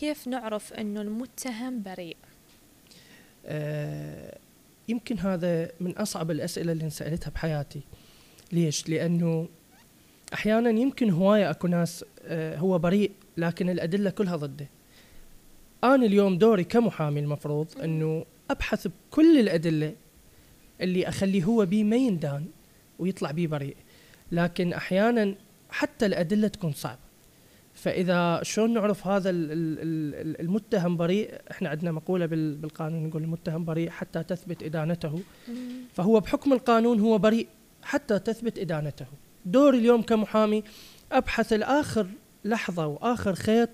كيف نعرف أنه المتهم بريء؟ آه يمكن هذا من أصعب الأسئلة اللي انسألتها بحياتي ليش؟ لأنه أحيانا يمكن هواية أكو ناس آه هو بريء لكن الأدلة كلها ضده أنا اليوم دوري كمحامي المفروض أنه أبحث بكل الأدلة اللي أخليه هو بيه ما يندان ويطلع بيه بريء لكن أحيانا حتى الأدلة تكون صعبة فاذا شلون نعرف هذا المتهم بريء احنا عندنا مقوله بالقانون نقول المتهم بريء حتى تثبت ادانته فهو بحكم القانون هو بريء حتى تثبت ادانته دوري اليوم كمحامي ابحث لاخر لحظه واخر خيط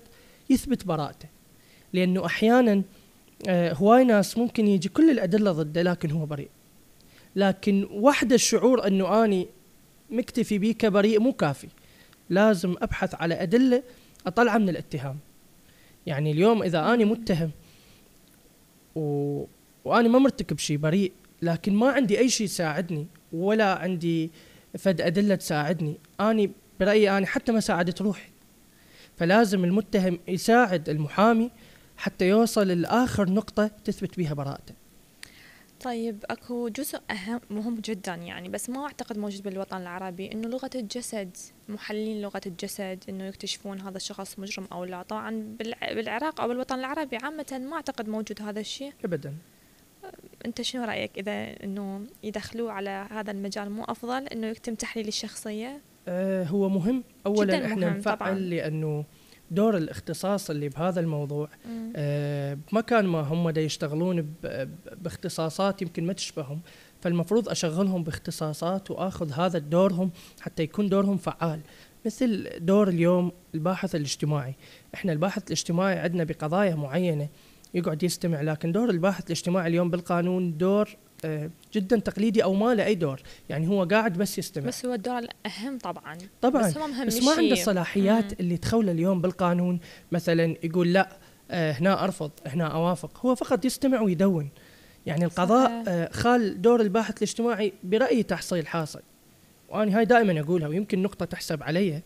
يثبت براءته لانه احيانا آه، هواي ناس ممكن يجي كل الادله ضده لكن هو بريء لكن وحده الشعور انه اني مكتفي بيك كبريء مو كافي لازم ابحث على ادله اطلعه من الاتهام يعني اليوم اذا انا متهم و... وانا ما مرتكب شيء بريء لكن ما عندي اي شيء يساعدني ولا عندي فد ادله تساعدني اني برايي انا حتى ما ساعدت روحي فلازم المتهم يساعد المحامي حتى يوصل لاخر نقطه تثبت بها براءته طيب اكو جزء اهم مهم جدا يعني بس ما اعتقد موجود بالوطن العربي انه لغة الجسد محللين لغة الجسد انه يكتشفون هذا الشخص مجرم او لا طبعا بالعراق او بالوطن العربي عامة ما اعتقد موجود هذا الشيء ابدا انت شنو رايك اذا انه يدخلوه على هذا المجال مو افضل انه يتم تحليل الشخصية أه هو مهم اولا احنا مهم نفعل لانه دور الاختصاص اللي بهذا الموضوع آه بمكان ما هم دا يشتغلون باختصاصات يمكن ما تشبههم فالمفروض اشغلهم باختصاصات واخذ هذا دورهم حتى يكون دورهم فعال مثل دور اليوم الباحث الاجتماعي احنا الباحث الاجتماعي عندنا بقضايا معينه يقعد يستمع لكن دور الباحث الاجتماعي اليوم بالقانون دور آه، جدا تقليدي او ما له اي دور يعني هو قاعد بس يستمع بس هو الدور الاهم طبعا طبعا بس, هو مهم بس ما عنده الصلاحيات مم. اللي تخوله اليوم بالقانون مثلا يقول لا آه، هنا ارفض هنا اوافق هو فقط يستمع ويدون يعني القضاء آه، خال دور الباحث الاجتماعي برايي تحصيل حاصل وانا هاي دائما اقولها ويمكن نقطه تحسب علي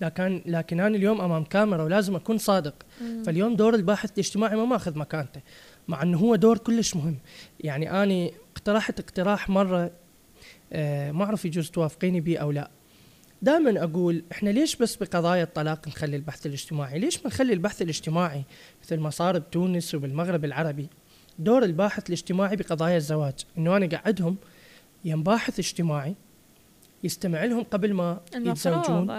لكن لكن انا اليوم امام كاميرا ولازم اكون صادق مم. فاليوم دور الباحث الاجتماعي ما ماخذ مكانته مع انه هو دور كلش مهم يعني انا اقترحت اقتراح مره آه ما اعرف يجوز توافقيني به او لا دائما اقول احنا ليش بس بقضايا الطلاق نخلي البحث الاجتماعي ليش ما نخلي البحث الاجتماعي مثل ما صار بتونس وبالمغرب العربي دور الباحث الاجتماعي بقضايا الزواج انه انا قعدهم يا باحث اجتماعي يستمع لهم قبل ما يتزوجون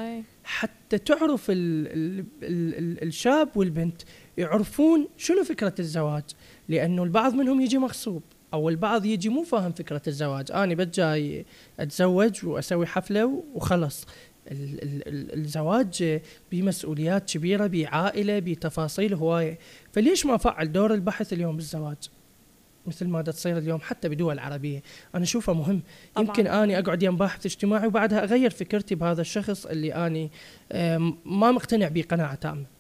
حتى تعرف الـ الـ الـ الشاب والبنت يعرفون شنو فكرة الزواج لأنه البعض منهم يجي مغصوب أو البعض يجي مو فاهم فكرة الزواج أنا بس جاي أتزوج وأسوي حفلة وخلص الزواج بمسؤوليات كبيرة بعائلة بتفاصيل هواية فليش ما فعل دور البحث اليوم بالزواج مثل ما تصير اليوم حتى بدول عربيه انا اشوفه مهم طبعاً. يمكن اني اقعد يم باحث اجتماعي وبعدها اغير فكرتي بهذا الشخص اللي اني ما مقتنع بقناعة قناعه تامه